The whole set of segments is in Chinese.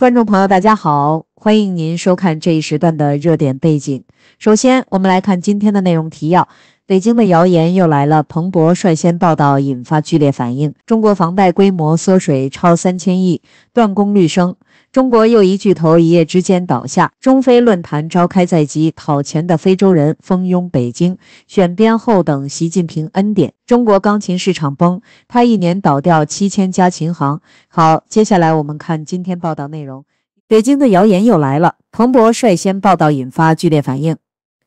观众朋友，大家好，欢迎您收看这一时段的热点背景。首先，我们来看今天的内容提要：北京的谣言又来了，彭博率先报道，引发剧烈反应；中国房贷规模缩水超三千亿，断供率升。中国又一巨头一夜之间倒下，中非论坛召开在即，讨钱的非洲人蜂拥北京，选边后等习近平恩典。中国钢琴市场崩，他一年倒掉七千家琴行。好，接下来我们看今天报道内容。北京的谣言又来了，彭博率先报道，引发剧烈反应。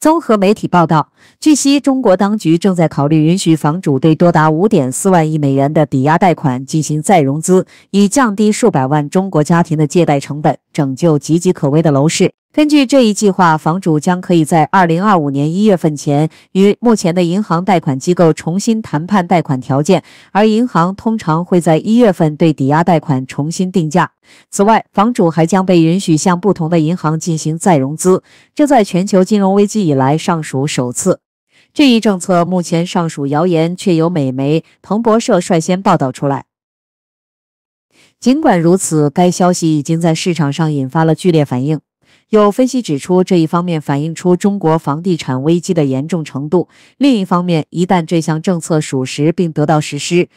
综合媒体报道，据悉，中国当局正在考虑允许房主对多达五点四万亿美元的抵押贷款进行再融资，以降低数百万中国家庭的借贷成本。拯救岌岌可危的楼市。根据这一计划，房主将可以在二零二五年一月份前与目前的银行贷款机构重新谈判贷款条件，而银行通常会在一月份对抵押贷款重新定价。此外，房主还将被允许向不同的银行进行再融资，这在全球金融危机以来尚属首次。这一政策目前尚属谣言，却由美媒彭博社率先报道出来。尽管如此，该消息已经在市场上引发了剧烈反应。有分析指出，这一方面反映出中国房地产危机的严重程度；另一方面，一旦这项政策属实并得到实施，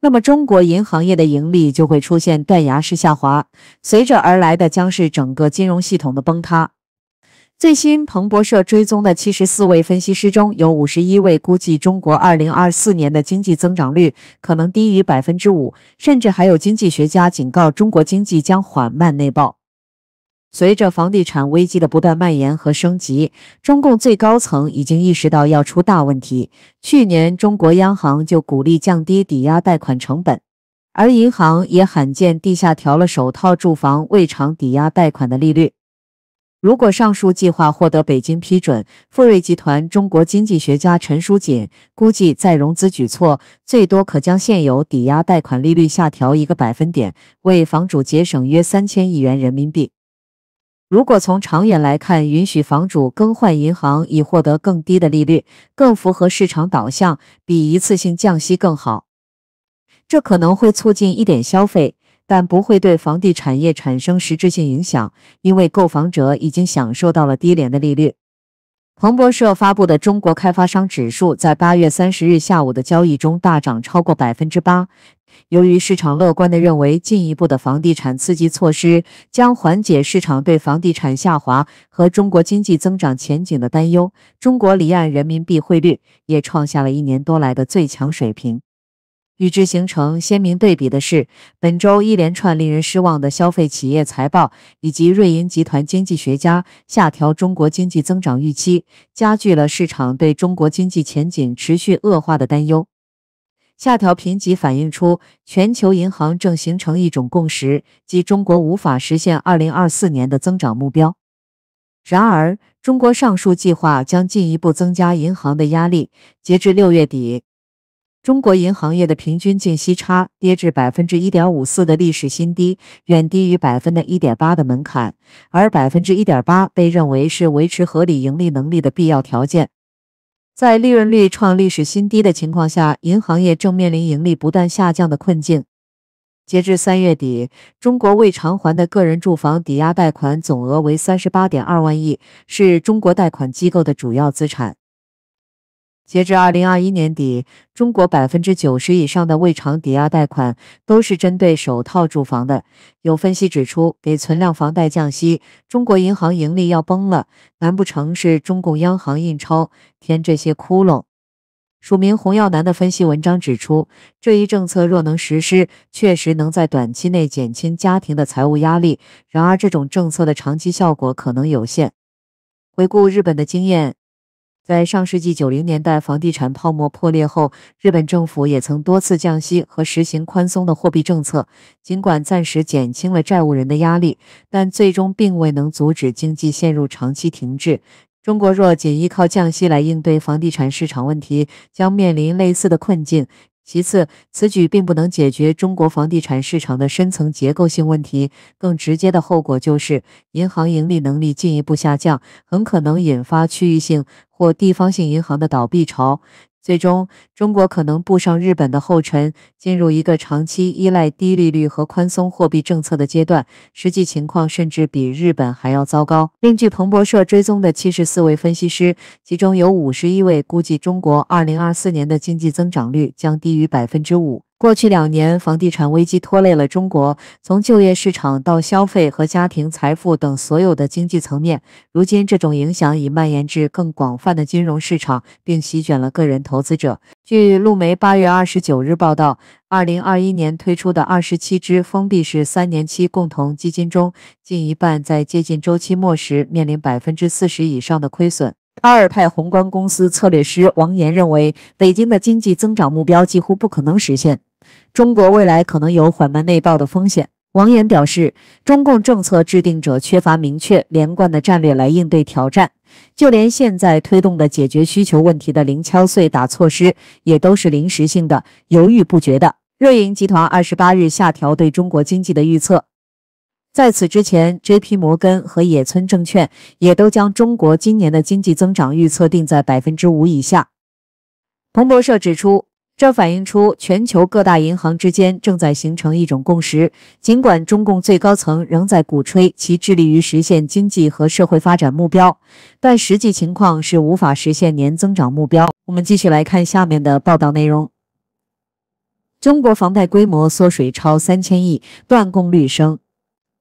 那么中国银行业的盈利就会出现断崖式下滑，随着而来的将是整个金融系统的崩塌。最新彭博社追踪的七十四位分析师中，有五十一位估计中国二零二四年的经济增长率可能低于百分之五，甚至还有经济学家警告中国经济将缓慢内爆。随着房地产危机的不断蔓延和升级，中共最高层已经意识到要出大问题。去年，中国央行就鼓励降低抵押贷款成本，而银行也罕见地下调了首套住房未偿抵押贷款的利率。如果上述计划获得北京批准，富瑞集团中国经济学家陈书锦估计，再融资举措最多可将现有抵押贷款利率下调一个百分点，为房主节省约三千亿元人民币。如果从长远来看，允许房主更换银行以获得更低的利率，更符合市场导向，比一次性降息更好。这可能会促进一点消费。但不会对房地产业产生实质性影响，因为购房者已经享受到了低廉的利率。彭博社发布的中国开发商指数在8月30日下午的交易中大涨超过百分之八，由于市场乐观地认为进一步的房地产刺激措施将缓解市场对房地产下滑和中国经济增长前景的担忧，中国离岸人民币汇率也创下了一年多来的最强水平。与之形成鲜明对比的是，本周一连串令人失望的消费企业财报，以及瑞银集团经济学家下调中国经济增长预期，加剧了市场对中国经济前景持续恶化的担忧。下调评级反映出全球银行正形成一种共识，即中国无法实现2024年的增长目标。然而，中国上述计划将进一步增加银行的压力。截至六月底。中国银行业的平均净息差跌至百分之一点五四的历史新低，远低于百分的一点八的门槛，而百分之一点八被认为是维持合理盈利能力的必要条件。在利润率创历史新低的情况下，银行业正面临盈利不断下降的困境。截至三月底，中国未偿还的个人住房抵押贷款总额为三十八点二万亿，是中国贷款机构的主要资产。截至二零二一年底，中国百分之九十以上的未偿抵押贷款都是针对首套住房的。有分析指出，给存量房贷降息，中国银行盈利要崩了，难不成是中共央行印钞填这些窟窿？署名洪耀南的分析文章指出，这一政策若能实施，确实能在短期内减轻家庭的财务压力。然而，这种政策的长期效果可能有限。回顾日本的经验。在上世纪九零年代，房地产泡沫破裂后，日本政府也曾多次降息和实行宽松的货币政策，尽管暂时减轻了债务人的压力，但最终并未能阻止经济陷入长期停滞。中国若仅依靠降息来应对房地产市场问题，将面临类似的困境。其次，此举并不能解决中国房地产市场的深层结构性问题，更直接的后果就是银行盈利能力进一步下降，很可能引发区域性或地方性银行的倒闭潮。最终，中国可能步上日本的后尘，进入一个长期依赖低利率和宽松货币政策的阶段。实际情况甚至比日本还要糟糕。另据彭博社追踪的七十四位分析师，其中有五十一位估计，中国二零二四年的经济增长率将低于百分之五。过去两年，房地产危机拖累了中国，从就业市场到消费和家庭财富等所有的经济层面。如今，这种影响已蔓延至更广泛的金融市场，并席卷了个人投资者。据路媒八月二十九日报道，二零二一年推出的二十七只封闭式三年期共同基金中，近一半在接近周期末时面临百分之四十以上的亏损。阿尔派宏观公司策略师王岩认为，北京的经济增长目标几乎不可能实现。中国未来可能有缓慢内爆的风险，王岩表示，中共政策制定者缺乏明确连贯的战略来应对挑战，就连现在推动的解决需求问题的零敲碎打措施也都是临时性的、犹豫不决的。瑞银集团二十八日下调对中国经济的预测，在此之前，JP 摩根和野村证券也都将中国今年的经济增长预测定在百分之五以下。彭博社指出。这反映出全球各大银行之间正在形成一种共识。尽管中共最高层仍在鼓吹其致力于实现经济和社会发展目标，但实际情况是无法实现年增长目标。我们继续来看下面的报道内容：中国房贷规模缩水超三千亿，断供率升。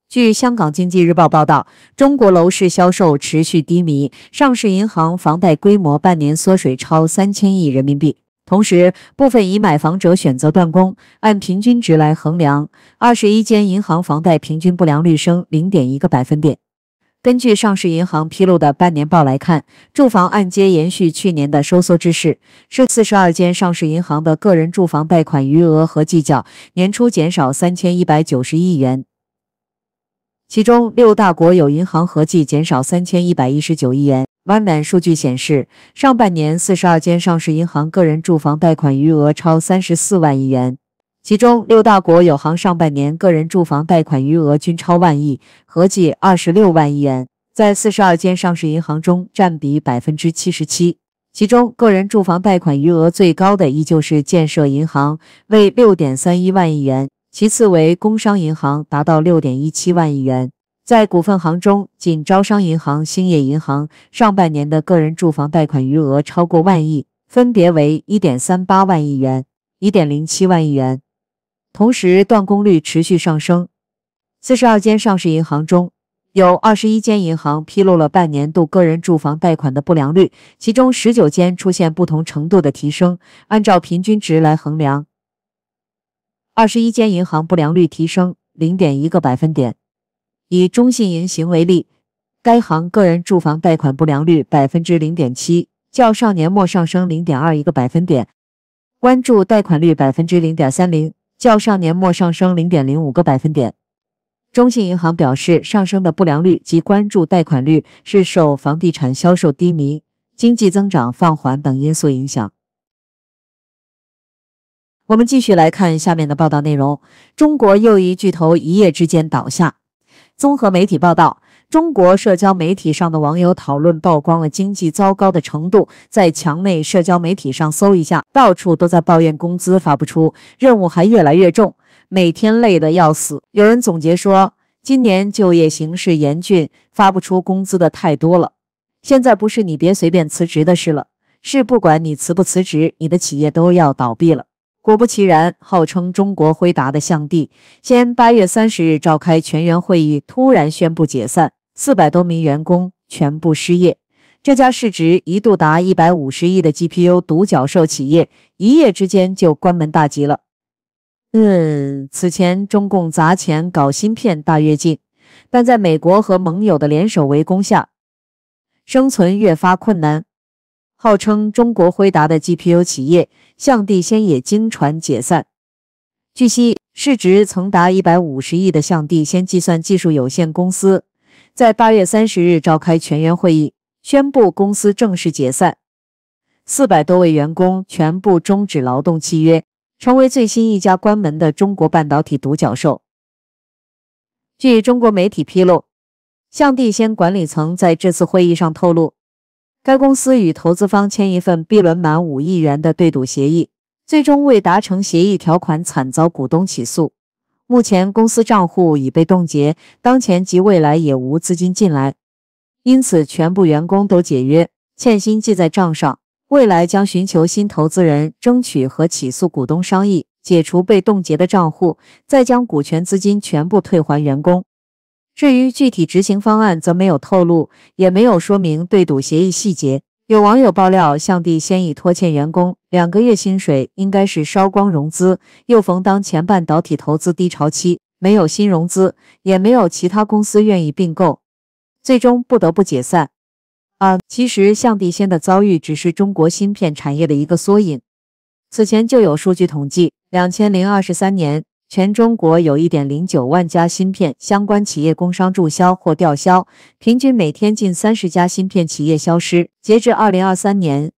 据香港经济日报报道，中国楼市销售持续低迷，上市银行房贷规模半年缩水超三千亿人民币。同时，部分已买房者选择断供，按平均值来衡量，二十一间银行房贷平均不良率升零点一个百分点。根据上市银行披露的半年报来看，住房按揭延续去年的收缩之势。这四十二间上市银行的个人住房贷款余额合计较年初减少三千一百九十亿元，其中六大国有银行合计减少三千一百一十九亿元。万 n 数据显示，上半年四十二间上市银行个人住房贷款余额超三十四万亿元，其中六大国有行上半年个人住房贷款余额均超万亿，合计二十六万亿元，在四十二间上市银行中占比百分之七十七。其中，个人住房贷款余额最高的依旧是建设银行，为六点三一万亿元，其次为工商银行，达到六点一七万亿元。在股份行中，仅招商银行、兴业银行上半年的个人住房贷款余额超过万亿，分别为一点三八万亿元、一点零七万亿元。同时，断供率持续上升。四十二间上市银行中有二十一间银行披露了半年度个人住房贷款的不良率，其中十九间出现不同程度的提升。按照平均值来衡量，二十一间银行不良率提升零点一个百分点。以中信银行为例，该行个人住房贷款不良率百分之零点七，较上年末上升零点二一个百分点；关注贷款率百分之零点三零，较上年末上升零点零五个百分点。中信银行表示，上升的不良率及关注贷款率是受房地产销售低迷、经济增长放缓等因素影响。我们继续来看下面的报道内容：中国又一巨头一夜之间倒下。综合媒体报道，中国社交媒体上的网友讨论曝光了经济糟糕的程度。在墙内社交媒体上搜一下，到处都在抱怨工资发不出，任务还越来越重，每天累得要死。有人总结说，今年就业形势严峻，发不出工资的太多了。现在不是你别随便辞职的事了，是不管你辞不辞职，你的企业都要倒闭了。果不其然，号称中国辉达的向帝，先八月三十日召开全员会议，突然宣布解散，四百多名员工全部失业。这家市值一度达一百五十亿的 GPU 独角兽企业，一夜之间就关门大吉了。嗯，此前中共砸钱搞芯片大跃进，但在美国和盟友的联手围攻下，生存越发困难。号称中国辉达的 GPU 企业。向地仙也经传解散。据悉，市值曾达一百五十亿的向地仙计算技术有限公司，在八月三十日召开全员会议，宣布公司正式解散，四百多位员工全部终止劳动契约，成为最新一家关门的中国半导体独角兽。据中国媒体披露，向地仙管理层在这次会议上透露。该公司与投资方签一份 B 轮满五亿元的对赌协议，最终未达成协议条款，惨遭股东起诉。目前公司账户已被冻结，当前及未来也无资金进来，因此全部员工都解约，欠薪记在账上。未来将寻求新投资人，争取和起诉股东商议解除被冻结的账户，再将股权资金全部退还员工。至于具体执行方案，则没有透露，也没有说明对赌协议细节。有网友爆料，向地先已拖欠员工两个月薪水，应该是烧光融资，又逢当前半导体投资低潮期，没有新融资，也没有其他公司愿意并购，最终不得不解散。啊，其实向地先的遭遇只是中国芯片产业的一个缩影。此前就有数据统计，两千零二十三年。全中国有一点零九万家芯片相关企业工商注销或吊销，平均每天近三十家芯片企业消失。截至二零二三年，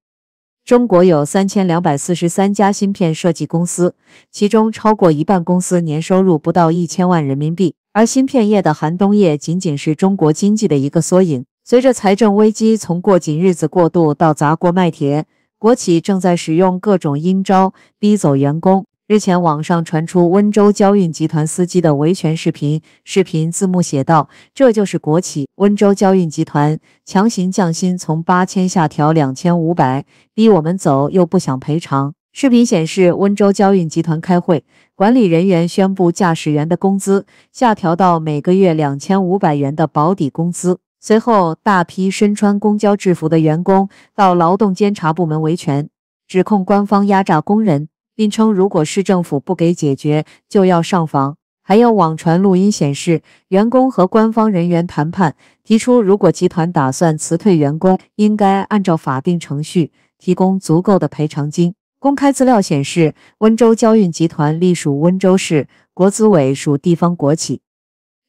中国有三千两百四十三家芯片设计公司，其中超过一半公司年收入不到一千万人民币。而芯片业的寒冬业仅仅是中国经济的一个缩影。随着财政危机从过紧日子过渡到砸锅卖铁，国企正在使用各种阴招逼走员工。日前网上传出温州交运集团司机的维权视频，视频字幕写道：“这就是国企温州交运集团强行降薪，从八千下调两千五百，逼我们走又不想赔偿。”视频显示，温州交运集团开会，管理人员宣布驾驶员的工资下调到每个月两千五百元的保底工资。随后，大批身穿公交制服的员工到劳动监察部门维权，指控官方压榨工人。并称，如果市政府不给解决，就要上访，还有网传录音显示，员工和官方人员谈判，提出如果集团打算辞退员工，应该按照法定程序提供足够的赔偿金。公开资料显示，温州交运集团隶属温州市国资委，属地方国企。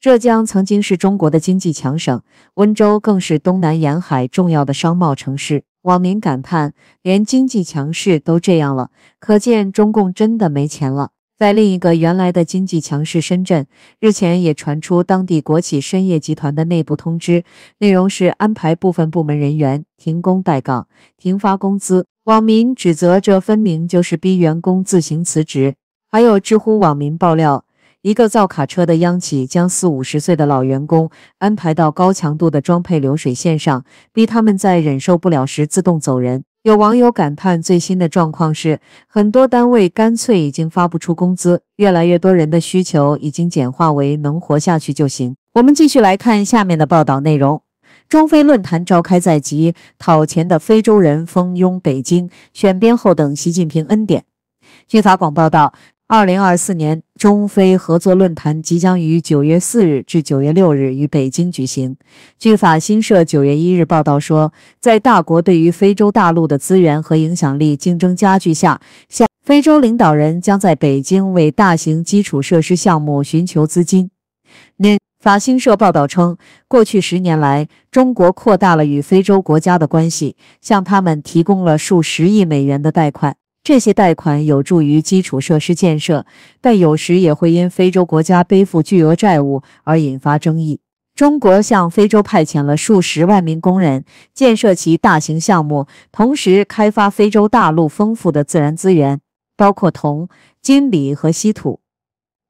浙江曾经是中国的经济强省，温州更是东南沿海重要的商贸城市。网民感叹，连经济强势都这样了，可见中共真的没钱了。在另一个原来的经济强势深圳，日前也传出当地国企深业集团的内部通知，内容是安排部分部门人员停工待岗，停发工资。网民指责这分明就是逼员工自行辞职。还有知乎网民爆料。一个造卡车的央企将四五十岁的老员工安排到高强度的装配流水线上，逼他们在忍受不了时自动走人。有网友感叹，最新的状况是，很多单位干脆已经发不出工资，越来越多人的需求已经简化为能活下去就行。我们继续来看下面的报道内容：中非论坛召开在即，讨钱的非洲人蜂拥北京，选边后等习近平恩典。据法广报道。二零二四年中非合作论坛即将于九月四日至九月六日于北京举行。据法新社九月一日报道说，在大国对于非洲大陆的资源和影响力竞争加剧下，非洲领导人将在北京为大型基础设施项目寻求资金。法新社报道称，过去十年来，中国扩大了与非洲国家的关系，向他们提供了数十亿美元的贷款。这些贷款有助于基础设施建设，但有时也会因非洲国家背负巨额债务而引发争议。中国向非洲派遣了数十万名工人，建设其大型项目，同时开发非洲大陆丰富的自然资源，包括铜、金、锂和稀土。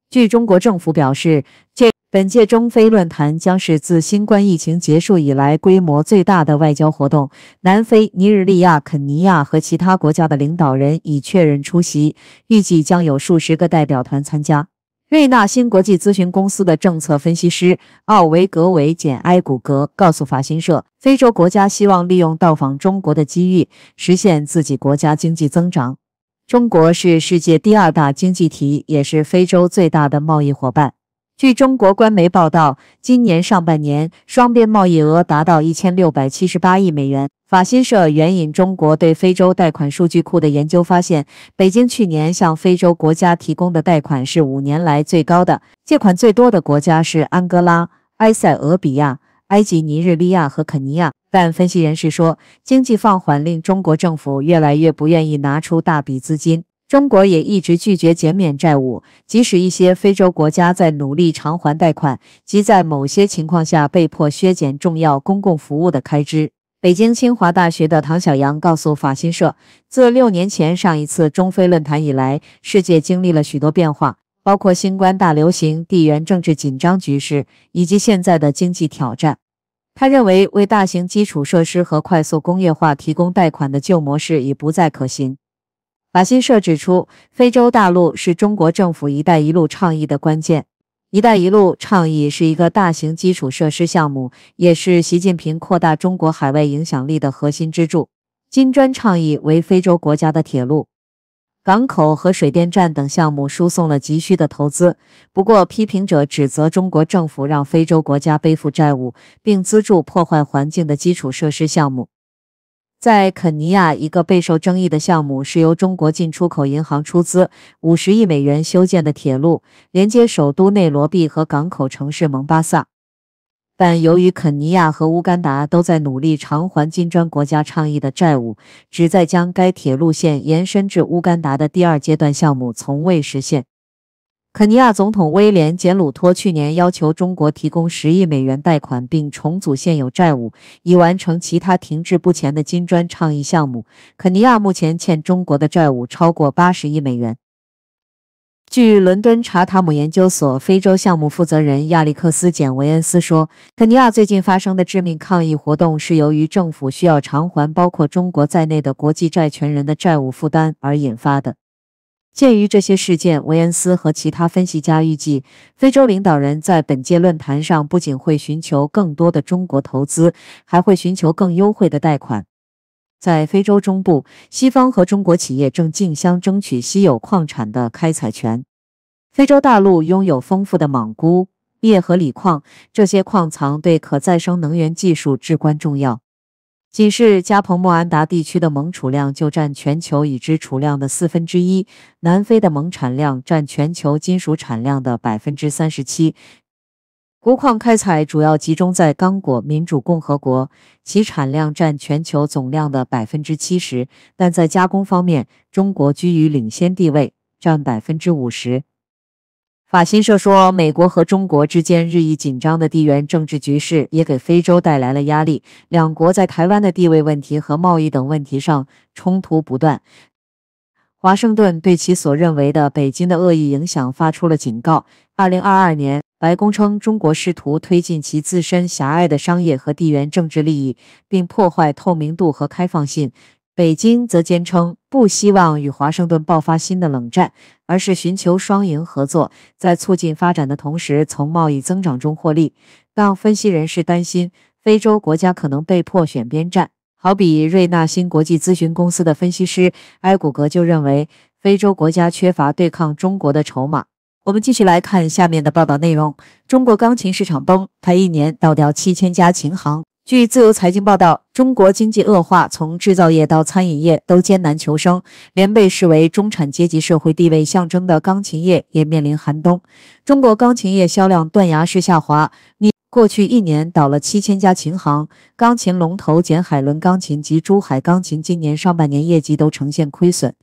据中国政府表示，这。本届中非论坛将是自新冠疫情结束以来规模最大的外交活动。南非、尼日利亚、肯尼亚和其他国家的领导人已确认出席，预计将有数十个代表团参加。瑞纳新国际咨询公司的政策分析师奥维格维·简·埃古格告诉法新社，非洲国家希望利用到访中国的机遇，实现自己国家经济增长。中国是世界第二大经济体，也是非洲最大的贸易伙伴。据中国官媒报道，今年上半年双边贸易额达到一千六百七十八亿美元。法新社援引中国对非洲贷款数据库的研究发现，北京去年向非洲国家提供的贷款是五年来最高的。借款最多的国家是安哥拉、埃塞俄比亚、埃及、尼日利亚和肯尼亚。但分析人士说，经济放缓令中国政府越来越不愿意拿出大笔资金。中国也一直拒绝减免债务，即使一些非洲国家在努力偿还贷款，即在某些情况下被迫削减重要公共服务的开支。北京清华大学的唐小阳告诉法新社，自六年前上一次中非论坛以来，世界经历了许多变化，包括新冠大流行、地缘政治紧张局势以及现在的经济挑战。他认为，为大型基础设施和快速工业化提供贷款的旧模式已不再可行。法新社指出，非洲大陆是中国政府“一带一路”倡议的关键。“一带一路”倡议是一个大型基础设施项目，也是习近平扩大中国海外影响力的核心支柱。金砖倡议为非洲国家的铁路、港口和水电站等项目输送了急需的投资。不过，批评者指责中国政府让非洲国家背负债务，并资助破坏环境的基础设施项目。在肯尼亚，一个备受争议的项目是由中国进出口银行出资五十亿美元修建的铁路，连接首都内罗毕和港口城市蒙巴萨。但由于肯尼亚和乌干达都在努力偿还金砖国家倡议的债务，旨在将该铁路线延伸至乌干达的第二阶段项目从未实现。肯尼亚总统威廉·简鲁托去年要求中国提供十亿美元贷款，并重组现有债务，以完成其他停滞不前的“金砖”倡议项目。肯尼亚目前欠中国的债务超过八十亿美元。据伦敦查塔姆研究所非洲项目负责人亚历克斯·简维恩斯说，肯尼亚最近发生的致命抗议活动是由于政府需要偿还包括中国在内的国际债权人的债务负担而引发的。鉴于这些事件，维恩斯和其他分析家预计，非洲领导人在本届论坛上不仅会寻求更多的中国投资，还会寻求更优惠的贷款。在非洲中部，西方和中国企业正竞相争取稀有矿产的开采权。非洲大陆拥有丰富的蟒钴、镍和锂矿，这些矿藏对可再生能源技术至关重要。仅是加蓬莫安达地区的锰储量就占全球已知储量的四分之一，南非的锰产量占全球金属产量的百分之三十七。钴矿开采主要集中在刚果民主共和国，其产量占全球总量的百分之七十，但在加工方面，中国居于领先地位，占百分之五十。法新社说，美国和中国之间日益紧张的地缘政治局势也给非洲带来了压力。两国在台湾的地位问题和贸易等问题上冲突不断。华盛顿对其所认为的北京的恶意影响发出了警告。2022年，白宫称，中国试图推进其自身狭隘的商业和地缘政治利益，并破坏透明度和开放性。北京则坚称，不希望与华盛顿爆发新的冷战，而是寻求双赢合作，在促进发展的同时从贸易增长中获利。让分析人士担心，非洲国家可能被迫选边站。好比瑞纳新国际咨询公司的分析师埃古格就认为，非洲国家缺乏对抗中国的筹码。我们继续来看下面的报道内容：中国钢琴市场崩，它一年倒掉七千家琴行。据自由财经报道，中国经济恶化，从制造业到餐饮业都艰难求生，连被视为中产阶级社会地位象征的钢琴业也面临寒冬。中国钢琴业销量断崖式下滑，你过去一年倒了七千家琴行。钢琴龙头简海伦钢琴及珠海钢琴今年上半年业绩都呈现亏损。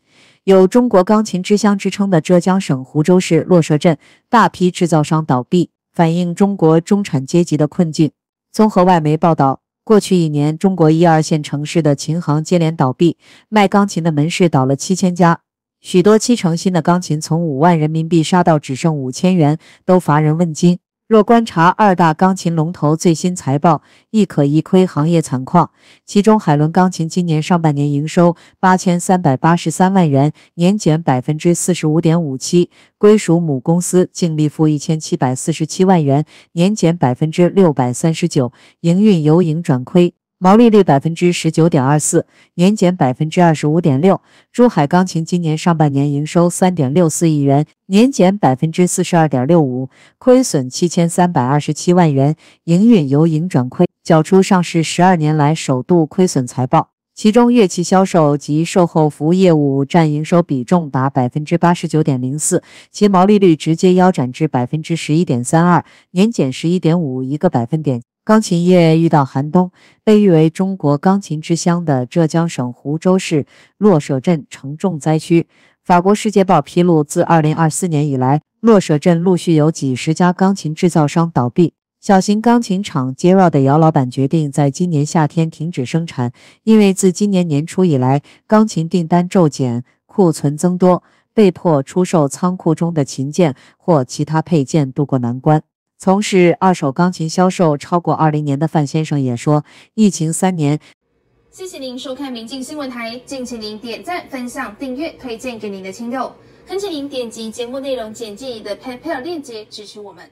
有中国钢琴之乡之称的浙江省湖州市洛社镇，大批制造商倒闭，反映中国中产阶级的困境。综合外媒报道，过去一年，中国一二线城市的琴行接连倒闭，卖钢琴的门市倒了七千家，许多七成新的钢琴从五万人民币杀到只剩五千元，都乏人问津。若观察二大钢琴龙头最新财报，亦可一窥行业惨况。其中海伦钢琴今年上半年营收八千三百八十三万元，年减百分之四十五点五七，归属母公司净利负一千七百四十七万元，年减百分之六百三十九，营运由盈转亏。毛利率百分之十九点二四，年减百分之二十五点六。珠海钢琴今年上半年营收三点六四亿元，年减百分之四十二点六五，亏损七千三百二十七万元，营运由盈转亏，缴出上市十二年来首度亏损财报。其中乐器销售及售后服务业务占营收比重达百分之八十九点零四，其毛利率直接腰斩至百分之十一点三二，年减十一点五一个百分点。钢琴业遇到寒冬，被誉为“中国钢琴之乡”的浙江省湖州市洛舍镇成重灾区。法国《世界报》披露，自2024年以来，洛舍镇陆续有几十家钢琴制造商倒闭。小型钢琴厂街老的姚老板决定在今年夏天停止生产，因为自今年年初以来，钢琴订单骤减，库存增多，被迫出售仓库中的琴键或其他配件度过难关。从事二手钢琴销售超过二零年的范先生也说，疫情三年。谢谢您收看民进新闻台，敬请您点赞、分享、订阅、推荐给您的亲友，恳请您点击节目内容简介里的 PayPal 链接支持我们。